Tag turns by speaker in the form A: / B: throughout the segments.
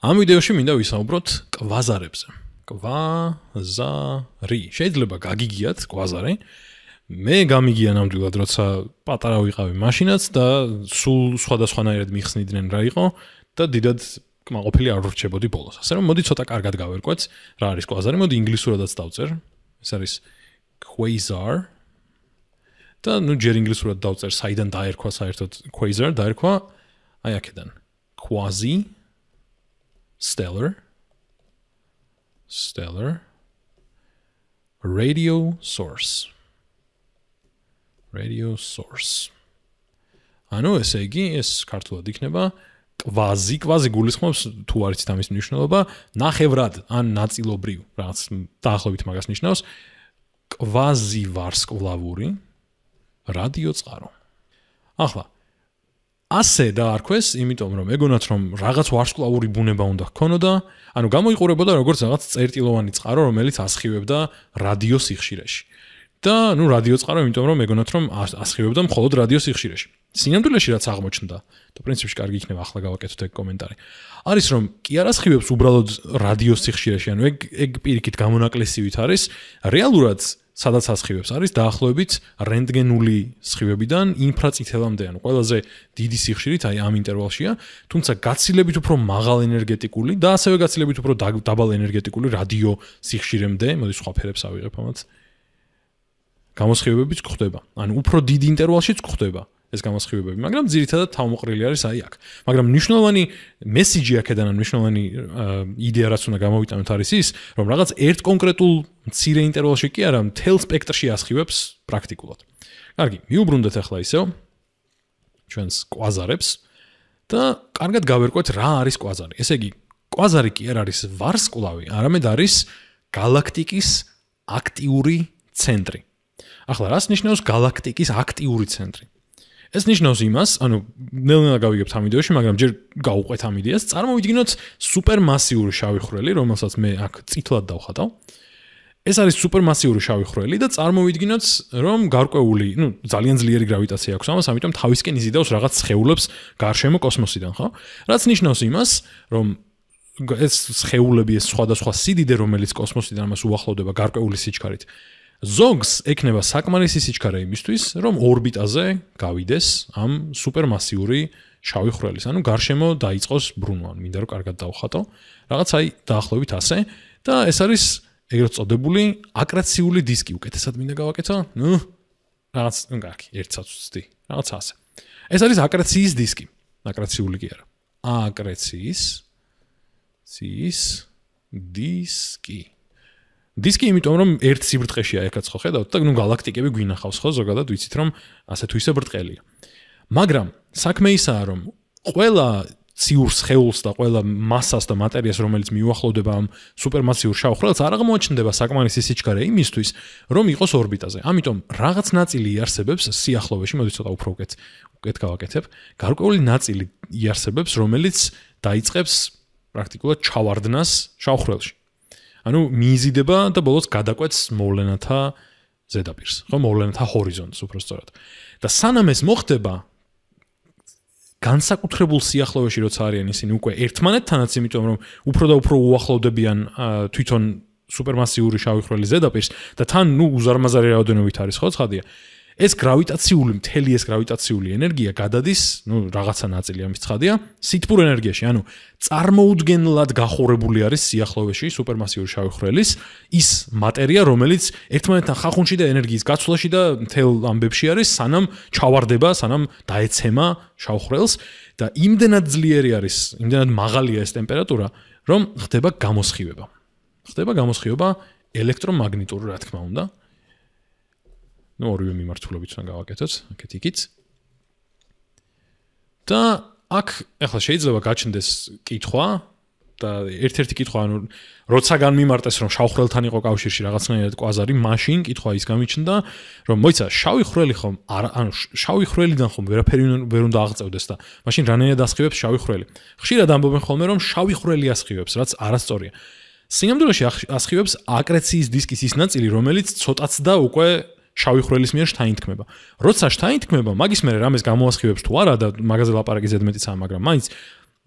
A: ამ ვიდეოში მინდა ვისაუბროთ კვაზარებზე. კვაზარი. შეიძლება გაგიგიათ კვაზარი. მე გამიგია ნამდვილად, როცა პატარა ვიყავი მაშინაც და სულ სხვადასხვანაირად მიხსნიდნენ რა იყო და დიდად კმაყოფილი არ ვრჩებოდი ბოლოს. ასე რომ მოდი ცოტა კარგად გავერკვეც რა არის კვაზარი. მოდი ინგლისურადაც დავწერ. ეს არის quasar. და ნუ ჯერ ინგლისურად დავწერ, საიდან დაერქვა საერთოდ quasar, დაერქვა აი აქედან. quasi stellar stellar radio source radio source ანუ ესე იგი ეს ქართულად იქნება კვაზი კვაზი გულისხმობს თუ არის თამის მნიშვნელობა ნახევრად ან ნაწილობრივ რაღაც დაახლოებით მაგას ნიშნავს კვაზი ვარსკვლავური რადიო წყარო ახლა ასე დაარქვეს, იმიტომ რომ ეგონათ რომ რაღაც ვარსკვლავური ბუნება უნდა ჰქონოდა, ანუ გამოიყურებოდა როგორც რაღაც წერტილოვანი წყარო, რომელიც ასხივებდა რადიო სიხშირეში. და ნუ რადიო წყარო, იმიტომ რომ ეგონათ რომ ასხივებდა მხოლოდ რადიო სიხშირეში. სინამდვილეში რაც აღმოჩნდა, და პრინციპში კარგი იქნება ახლა გავაკეთოთ ეგ კომენტარი. არის რომ კი არ ასხივებს უბრალოდ რადიო სიხშირეში, ანუ ეგ ეგ პირიქით გამონაკლისივით არის რეალურად სადაც ასხივებს არის დაახლოებით რენტგენული სხივებიდან ინფრაწითელამდე, ანუ ყველაზე დიდი სიხშირით აი ამ ინტერვალშია, თუმცა გაცილებით უფრო მაღალ ენერგეტიკული და ასევე გაცილებით უფრო დაბალ ენერგეტიკული რადიო სიხშირემდე, მოდი სხვა ფერებს ავიღებ ამათ. გამოსხივებებიც გვხვდება. ანუ უფრო დიდ ინტერვალშიც გვხვდება. ეს გამოსხივებები, მაგრამ ძირითადად თავმოყრილი არის აი აქ. მაგრამ მნიშვნელოვანი მესიჯი აქედან ან მნიშვნელოვანი იდეა რაც უნდა გამოვიტანოთ არის ის, რომ რაღაც ერთ კონკრეტულ მცირე ინტერვალში კი არა, მთელ სპექტრში ასხივებს პრაქტიკულად. კარგი, მიუბრუნდეთ ახლა ისევ ჩვენს კვაზარებს და კარგად გავერკვეთ რა არის კვაზარი. ესე იგი, კვაზარი კი არ არის ვარსკვლავი, არამედ არის galaktikis აქტიური ცენტრი. ახლა რას ნიშნავს galaktikis აქტიური ცენტრი? ეს ნიშნავს იმას, ანუ ნელ-ნელა გავიგებთ ამ ვიდეოში, მაგრამ ჯერ გავუყვეთ ამ იდეას. წარმოვიდგინოთ სუპერმასიური შავი ხვრელი, რომელსაც მე აქ წითლად დავხატავ. ეს არის სუპერმასიური შავი ხვრელი და წარმოვიდგინოთ, რომ გარკვეული, ну, ძალიან ძლიერი გრავიტაცია აქვს ამას, ამიტომ თავისკენ იზიდავს რაღაც შეეულებს გარშემო კოსმოსიდან, ხო? რაც ნიშნავს იმას, რომ ეს შეეულები ეს სხვადასხვა სიდიდე, რომელიც კოსმოსიდან მას უახლოვდება გარკვეული სიჩქარით, ზონგს ექნება საკმარისი სიჩქარე იმისთვის, რომ ორბიტაზე გავიდეს ამ სუპერმასიური შავი ხვრელის, ანუ გარშემო დაიწყოს ბრუნვა, მინდა რომ კარგად დავხატო. რაღაც აი დაახლოებით ასე და ეს არის ეგრეთ წოდებული აკრაციული დისკი, უკეთესად მინდა გავაკეთო. ნუ რაღაც, ნუ გაკი, ერთსაც ვცდი. რაღაც ასე. ეს არის აკრაციის დისკი. აკრაციული კი არა. აკრაციის ცის დისკი. დისკი იმიტომ რომ ერთ სიბრტყეშია ერთად ხო ხედავთ და ნუ galaktikები გვინახავს ხო ზოგადად ვიცით რომ ასე თუ ისე ბრტყელია მაგრამ საქმე ისაა რომ ყველა ციურ სხეულს და ყველა massas და materias რომელიც მიუახლოვდება ამ supermassiv შავ ხვრელს არ აღმოაჩნდება საკმარისი სიჩქარე იმისთვის რომ იყოს ორბიტაზე ამიტომ რაღაც ნაწილი იარსებებს სიახლოვეში მოდი ცოტა უფრო უკეთ უკეთ გავაკეთებ გარკვეული ნაწილი იარსებებს რომელიც დაიწყებს პრაქტიკულად ჩავარდნას შავ ხვრელში ანუ მიიზიდება და ბოლოს გადაკვეთს მოვლენათა ზედაპირს, ხო, მოვლენათა ჰორიზონტს უბრალოდ. და სანამ ეს მოხდება განსაკუთრებულ სიახლოვეში როცა არიან ისინი უკვე ერთმანეთთანაც, იმიტომ რომ უფრო და უფრო უახლოვდებიან თვითონ სუპერმასიური შავი ხვრელის ზედაპირს და თან ნუ უზარმაზარი რაოდენობით არის, ხო, ცხადია. ეს გრავიტაციული მთელი ეს გრავიტაციული ენერგია გადადის, ну, რაღაცა ნაწილი ამის ცხადია, სითბურ ენერგიაში, ანუ წარმოუდგენლად გახორებული არის სიახლოვეში სუპერმასიური შავი ხვრელის ის მატერია, რომელიც ერთმანეთთან ხახუნში და ენერგიის გაცვლაში და მთელ ამბებში არის, სანამ ჩავარდება, სანამ დაეცემა შავი ხვრელს და იმდენად ძლიერი არის, იმდენად მაღალია ეს ტემპერატურა, რომ ხდება გამოსხივება. ხდება გამოსხივება ელექტრომაგნიტური, რა თქმა უნდა. ну ორივე მიმართულებით უნდა გავაკეთოთ აქეთ იქით და აქ ახლა შეიძლება გაჩნდეს კითხვა და ერთ-ერთი კითხვა ანუ როცა განმიმარტეს რომ შავ ხრელთან იყო კავშირში რაღაცნაირად კვაზარი მაშინ კითხვა ის გამიჩნდა რომ მოიცა შავი ხრელი ხომ არ ანუ შავი ხრელიდან ხომ ვერაფერი ვერ უნდა აღწევდეს და მაშინ რანაირად ასხივებს შავი ხრელი ხშირად ამბობენ ხოლმე რომ შავი ხრელი ასხივებს რაც არასწორია სინამდვილეში ასხივებს აკრეციის დისკის ის ნაწილი რომელიც ცოტაც და უკვე შავი ხრელის მიერ შთაინთქმება. როცა შთაინთქმება, მაგის მერე რამეს გამოასხივებს თუ არა და მაგაზე ლაპარაკი ზედმეტიცაა, მაგრამ მაინც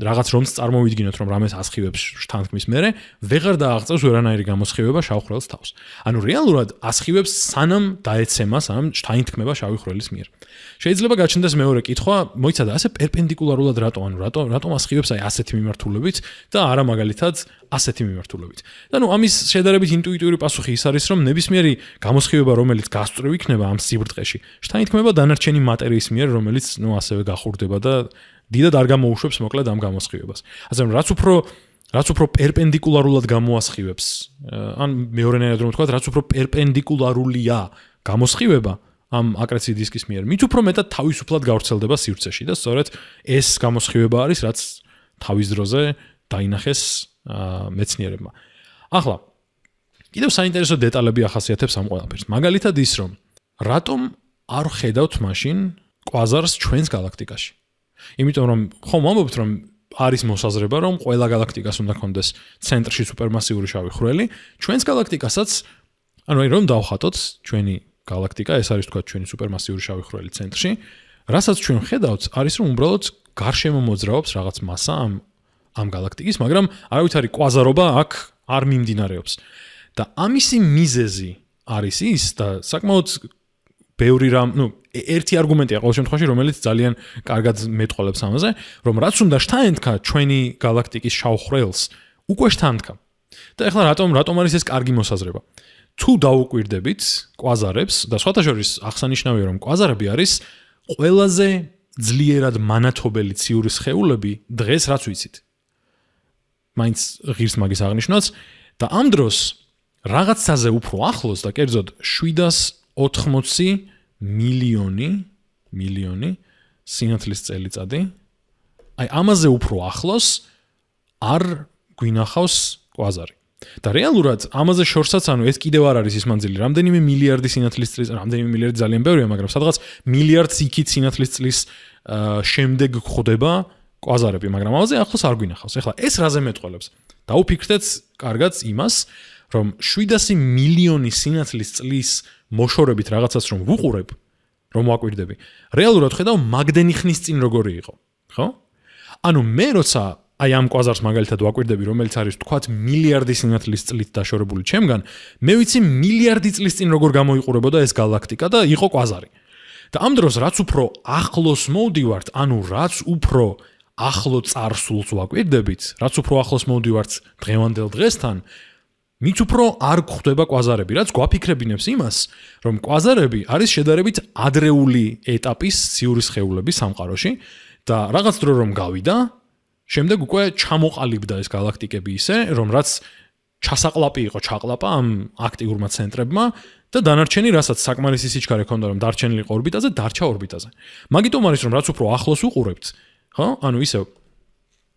A: რაღაც რომ წარმოვიდგინოთ რომ რამეს ასხივებს შთანთქმის მერე ვეღარ დააღწევს ვერანაირი გამოსხივება შავხრელს თავს ანუ რეალურად ასხივებს სანამ დაეცემა სანამ შთაინთქმება შავხრელის მიერ შეიძლება გაჩნდეს მეორე კითხვა მოიცადა ასე პერპენდიკულარულად რატო ანუ რატო რატომ ასხივებს აი ასეთი მიმართულებით და არა მაგალითად ასეთი მიმართულებით და ნუ ამის შედარებით ინტუიტიური პასუხი ის არის რომ ნებისმიერი გამოსხივება რომელიც გასწრვი იქნება ამ სიბრტყეში შთაინთქმება დანარჩენი მატერიის მიერ რომელიც ნუ ასევე გახურდება და დიდად არ გამოუშვებს მოკლედ ამ გამოსხივებას. ასე რომ რაც უფრო რაც უფრო პერპენდიკულარულად გამოასხივებს, ან მეორენაირად რომ ვთქვა, რაც უფრო პერპენდიკულარულია გამოსხივება ამ აკრეცი დისკის მიერ, მით უფრო მეტად თავისუფლად გავრცელდება სივრცეში და სწორედ ეს გამოსხივება არის, რაც თავის ძროზე დაინახეს მეცნიერებმა. ახლა კიდევ საინტერესო დეტალები ახასიათებს ამ ყველაფერს. მაგალითად ის, რომ რატომ არ ხედავთ მაშინ კვაზარს ჩვენს galaktikashi? იმიტომ რომ ხომ ამბობთ რომ არის მოსაზრება რომ ყველა galaktikas უნდა ქონდეს ცენტრში სუპერმასიური შავი ხვრელი ჩვენს galaktikasაც ანუ აი რომ დავხატოთ ჩვენი galaktika ეს არის თქვა ჩვენი სუპერმასიური შავი ხვრელი ცენტრში რასაც ჩვენ ხედავთ არის რომ უბრალოდ გარშემო მოძრაობს რაღაც massa ამ ამ galaktikis მაგრამ არავით არის კვაზარობა აქ არ მიმდინარეობს და ამისი მიზეზი არის ის და საკმაოდ ბევრი რამ, ну, ერთი არგუმენტია ყოველ შემთხვევაში, რომელიც ძალიან კარგად მეტყოლებს ამაზე, რომ რაც უნდა შთანთქა ჩვენი galaktikis shawkhrels, უკვე შთანთქა. და ეხლა რატომ რატომ არის ეს კარგი მოსაზრება? თუ დაუკვირდებით კვაზარებს და სხვათა შორის აღსანიშნავია, რომ კვაზარები არის ყველაზე ძლიერად მანათობელი ციურის ხეულები დღეს რაც ვიცით. მაინც ღირს მაგის აღნიშნოს და ამ დროს რაღაცაზე უფრო ახლოს და კერძოდ 700 80 მილიონი მილიონი სინათლის წელიწადი. აი ამაზე უფრო ახლოს არ გვინახავს კვაზარი. და რეალურად ამაზე შორსაც ანუ ეს კიდევ არ არის ის მანძილი, რამდენიმე მილიარდი სინათლის წელი, რამდენიმე მილიარდი ძალიან ბევრია, მაგრამ სადღაც მილიარდს იქით სინათლის წლის შემდეგ ხდება კვაზარები, მაგრამ ამაზე ახლოს არ გვინახავს. ეხლა ეს რაზე მეტყოლებს? დაუფიქრდეთ კარგად იმას, რომ 700 მილიონი სინათლის წლის მოშორებით რაღაცას რომ ვუყურებ, რომ ვაკვირდები, რეალურად ხედავ მაგდენი ხნის წინ როგორი იყო, ხო? ანუ მე როცა აი ამ კვაზარს მაგალითად ვაკვირდები, რომელიც არის თქვათ მილიარდის სინათლის წლით დაშორებული ჩემგან, მე ვიცი მილიარდი წლის წინ როგორ გამოიყურებოდა ეს galaktika და იყო კვაზარი. და ამ დროს რაც უფრო ახლოს მოვდივართ, ანუ რაც უფრო ახლო წარსულს ვაკვირდებით, რაც უფრო ახლოს მოვდივართ დღევანდელ დღესთან, მიც უფრო არ გხვდება კვაზარები, რაც გვაფიქრებინებს იმას, რომ კვაზარები არის შედარებით ადრეული ეტაპის ციურის ხეულების სამყაროში და რაღაც დრო რომ გავიდა, შემდეგ უკვე ჩამოყალიბდა ეს galaktikები ისე, რომ რაც ჩასაყლაპი იყო ჩაყლაპა ამ აქტიურმა ცენტრებმა და დანარჩენი რასაც საკმარისი სიჩქარე ქონდა რომ დარჩენილიყო ორბიტაზე, დარჩა ორბიტაზე. მაგიტომ არის რომ რაც უფრო ახლოს უყურებთ, ხო? ანუ ისე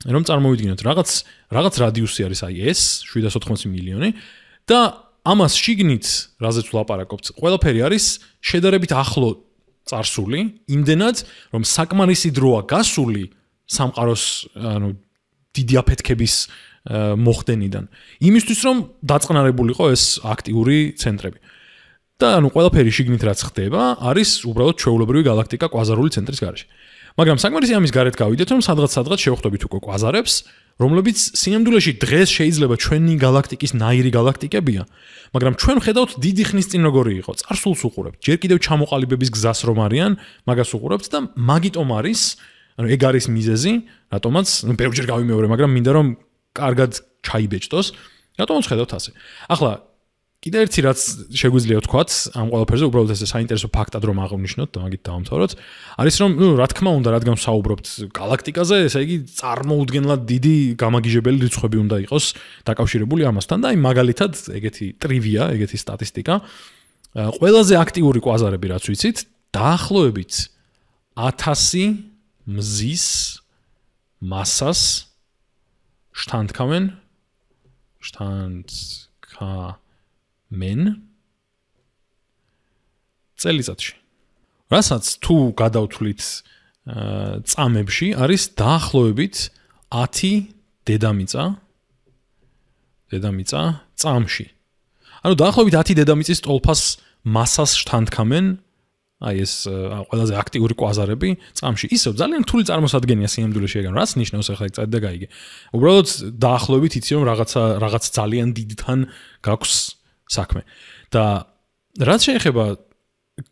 A: რომ წარმოვიდგინოთ, რაღაც რაღაც რადიუსი არის აი ეს 780 მილიონი და ამას შიგნით, რაზეც ვლაპარაკობთ, ყველაფერი არის შედარებით ახლო царсули, იმდენად, რომ საკმარისი დროა გასული სამყაროს ანუ დიდი აფეთქების მოხდენიდან. იმისთვის რომ დაწყნარებულიყო ეს აქტიური ცენტრები. და ანუ ყველაფერი შიგნით რაც ხდება, არის უბრალოდ ჩვეულებრივი galaktika კვაზარული ცენტრის გარშემო. მაგრამ საკმარისი ამის გარეთ გავიდეთ, რომ სადღაც სადღაც შევხვდებით უკვე კვაზარებს, რომლებიც სინამდვილეში დღეს შეიძლება ჩვენი გალაქტიკის ნაირი გალაქტიკებია, მაგრამ ჩვენ ხედავთ დიდი ხნის წინ როგორი იყო. წარსულს უყურებთ, ჯერ კიდევ ჩამოყალიბების გზას რომ არიან, მაგას უყურებთ და მაგიტომ არის, ანუ ეგ არის მიზეზი, რატომაც, ну, ბევრჯერ გავიმეორე, მაგრამ მინდა რომ კარგად ჩაიბეჭდოს, რატომაც ხედავთ ასე. ახლა კიდე ერთი რაც შეგვიძლია ვთქვათ ამ ყველაფერზე უბრალოდ ესე საინტერესო ფაქტად რომ აღვნიშნოთ და მაგით დავამთავროთ არის რომ ნუ რა თქმა უნდა რადგან საუბრობთ galaktikaze ესე იგი წარმოუდგენლად დიდი გამაგიჟებელი რიცხვები უნდა იყოს დაკავშირებული ამასთან და აი მაგალითად ეგეთი ტრივია ეგეთი სტატისტიკა ყველაზე აქტიური კვაზარები რაც ვიცით დაახლოებით 1000 მზის მასას შთანთქავენ შთანთქავენ men წელიწადში. რასაც თუ გადავთვლით წამებში არის დაახლოებით 10 დედამიწა დედამიწა წამში. ანუ დაახლოებით 10 დედამიწის ტოლფას massas შთანთქამენ აი ეს ყველაზე აქტიური კვაზარები წამში. ისევ ძალიან თული წარმოსადგენია სიმდულეში ეგან. რას ნიშნავს ახლა წაიდე გაიგე. უბრალოდ დაახლოებით იცი რომ რაღაცა რაღაც ძალიან დიდთან გაქვს საქმე. და რაც შეეხება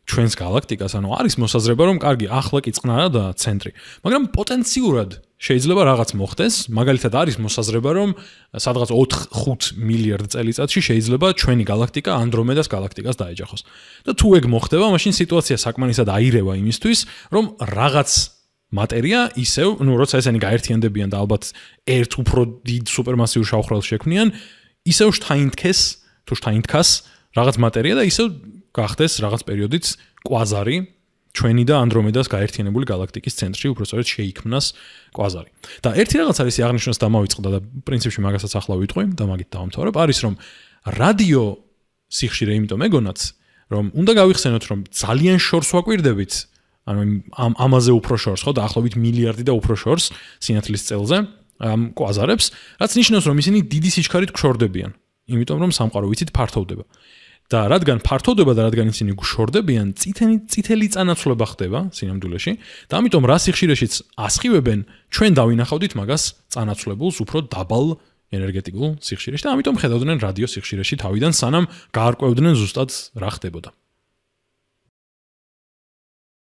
A: ჩვენს galaktikas, ანუ არის მოსაზრება, რომ კარგი, ახლა კი წნარა და ცენტრი. მაგრამ პოტენციურად შეიძლება რაღაც მოხდეს, მაგალითად არის მოსაზრება, რომ სადღაც 4-5 მილიარდ წელიწადში შეიძლება ჩვენი galaktika Andromeda-ს galaktikas დაეჯახოს. და თუ ეგ მოხდება, მაშინ სიტუაცია საკმარისად აირევა იმისთვის, რომ რაღაც მატერია ისევ, ну, როცა ესენი გაერთიანდებიან და ალბათ ერთ უფრო დიდ სუპერმასიურ შავ ხვრელს შექმნიან, ისევ შთაინთქეს თუშთა ინთქას რაღაც მატერია და ისევ გახდეს რაღაც პერიოდიც კვაზარი ჩვენი და ანდრომედას გაერთიანებული galaktikis ცენტრი უბრალოდ შეიქმნას კვაზარი. და ერთი რაღაც არის აღნიშნოს და მოიწყდა და პრინციპში მაგასაც ახლა ვიტყვი და მაგით დავამთავრებ, არის რომ რადიო სიხშირე იმიტომ ეგონათ, რომ უნდა გავიხსენოთ რომ ძალიან შორს ვაკვირდებით, ანუ ამ ამაზე უფრო შორს ხო, დაახლოებით მილიარდი და უფრო შორს სინათლის წელზე ამ კვაზარებს, რაც ნიშნავს რომ ისინი დიდი სიჩქარით ქშორდებიან. იმიტომ რომ სამყარო ვიცით ფართოვდება. და რადგან ფართოვდება და რადგან ისინი გშორდებიან, ციტენი ციტელი წანაცვლება ხდება სინამდვილეში და ამიტომ რა სიხშირეშიც ასხივებენ, ჩვენ დავინახავდით მაგას წანაცვლებულს უფრო დაბალ ენერგეტიკულ სიხშირეში და ამიტომ ხედავდნენ რადიო სიხშირეში თავიდან სანამ გაარკვევდნენ ზუსტად რა ხდებოდა.